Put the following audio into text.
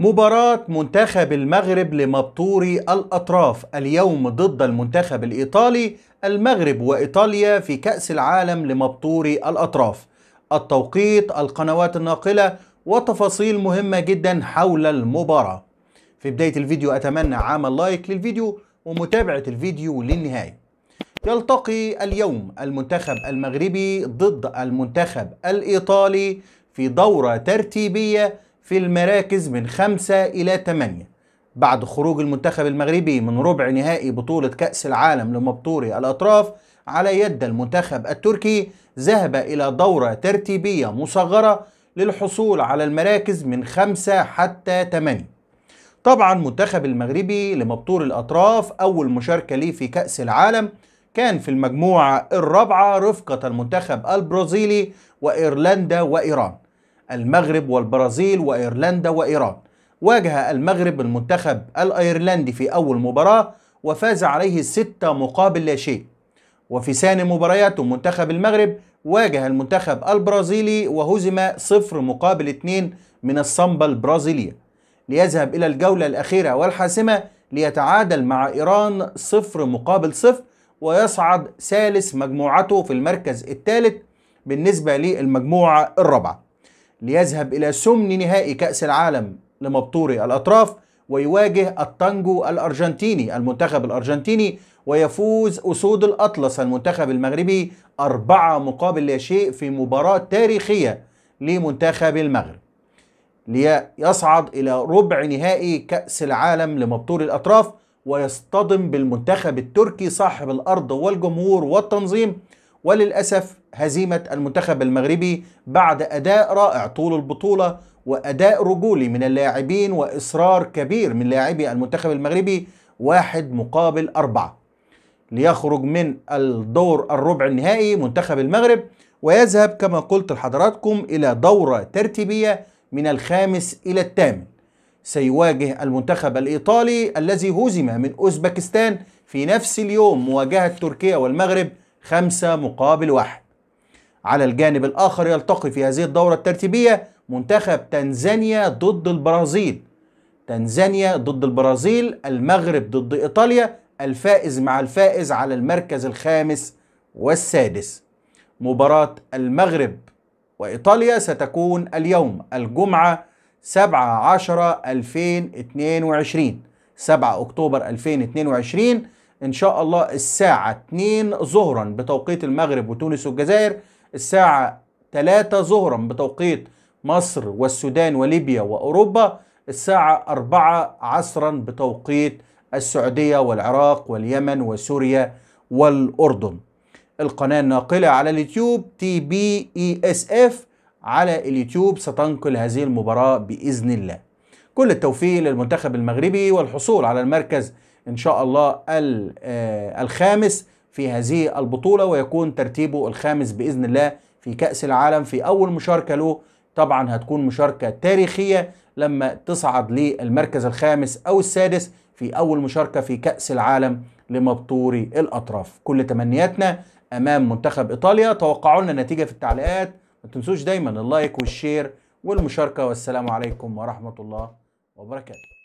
مباراة منتخب المغرب لمبطوري الأطراف اليوم ضد المنتخب الإيطالي المغرب وإيطاليا في كأس العالم لمبطوري الأطراف التوقيت القنوات الناقلة وتفاصيل مهمة جدا حول المباراة في بداية الفيديو أتمنى عمل لايك للفيديو ومتابعة الفيديو للنهاية يلتقي اليوم المنتخب المغربي ضد المنتخب الإيطالي في دورة ترتيبية في المراكز من خمسة إلى ثمانية بعد خروج المنتخب المغربي من ربع نهائي بطولة كأس العالم لمبطوري الأطراف على يد المنتخب التركي ذهب إلى دورة ترتيبية مصغرة للحصول على المراكز من خمسة حتى ثمانية طبعا منتخب المغربي لمبطور الأطراف أول مشاركة ليه في كأس العالم كان في المجموعة الرابعة رفقة المنتخب البرازيلي وإيرلندا وإيران المغرب والبرازيل وأيرلندا وإيران واجه المغرب المنتخب الأيرلندي في أول مباراة وفاز عليه ستة مقابل لا شيء وفي ثاني مبارياته منتخب المغرب واجه المنتخب البرازيلي وهزم صفر مقابل اثنين من الصمبا البرازيلية ليذهب إلى الجولة الأخيرة والحاسمة ليتعادل مع إيران صفر مقابل صفر ويصعد ثالث مجموعته في المركز الثالث بالنسبة للمجموعة الرابعة ليذهب إلى سمن نهائي كأس العالم لمبطوري الأطراف ويواجه التانجو الأرجنتيني المنتخب الأرجنتيني ويفوز أسود الأطلس المنتخب المغربي أربعة مقابل لا شيء في مباراة تاريخية لمنتخب المغرب ليصعد إلى ربع نهائي كأس العالم لمبطوري الأطراف ويصطدم بالمنتخب التركي صاحب الأرض والجمهور والتنظيم وللأسف هزيمة المنتخب المغربي بعد أداء رائع طول البطولة وأداء رجولي من اللاعبين وإصرار كبير من لاعبي المنتخب المغربي واحد مقابل أربعة ليخرج من الدور الربع النهائي منتخب المغرب ويذهب كما قلت لحضراتكم إلى دورة ترتيبية من الخامس إلى الثامن سيواجه المنتخب الإيطالي الذي هزم من أوزبكستان في نفس اليوم مواجهة تركيا والمغرب خمسة مقابل واحد على الجانب الآخر يلتقي في هذه الدورة الترتيبية منتخب تنزانيا ضد البرازيل تنزانيا ضد البرازيل المغرب ضد إيطاليا الفائز مع الفائز على المركز الخامس والسادس مباراة المغرب وإيطاليا ستكون اليوم الجمعة 7 10 2022 7 أكتوبر 2022 ان شاء الله الساعه 2 ظهرا بتوقيت المغرب وتونس والجزائر الساعه 3 ظهرا بتوقيت مصر والسودان وليبيا واوروبا الساعه 4 عصرا بتوقيت السعوديه والعراق واليمن وسوريا والاردن القناه الناقله على اليوتيوب تي بي اي اس اف على اليوتيوب ستنقل هذه المباراه باذن الله كل التوفيق للمنتخب المغربي والحصول على المركز إن شاء الله آه، الخامس في هذه البطولة ويكون ترتيبه الخامس بإذن الله في كأس العالم في أول مشاركة له طبعا هتكون مشاركة تاريخية لما تصعد للمركز الخامس أو السادس في أول مشاركة في كأس العالم لمبطوري الأطراف كل تمنياتنا أمام منتخب إيطاليا توقعوا لنا نتيجة في التعليقات ما تنسوش دايما اللايك والشير والمشاركة والسلام عليكم ورحمة الله وبركاته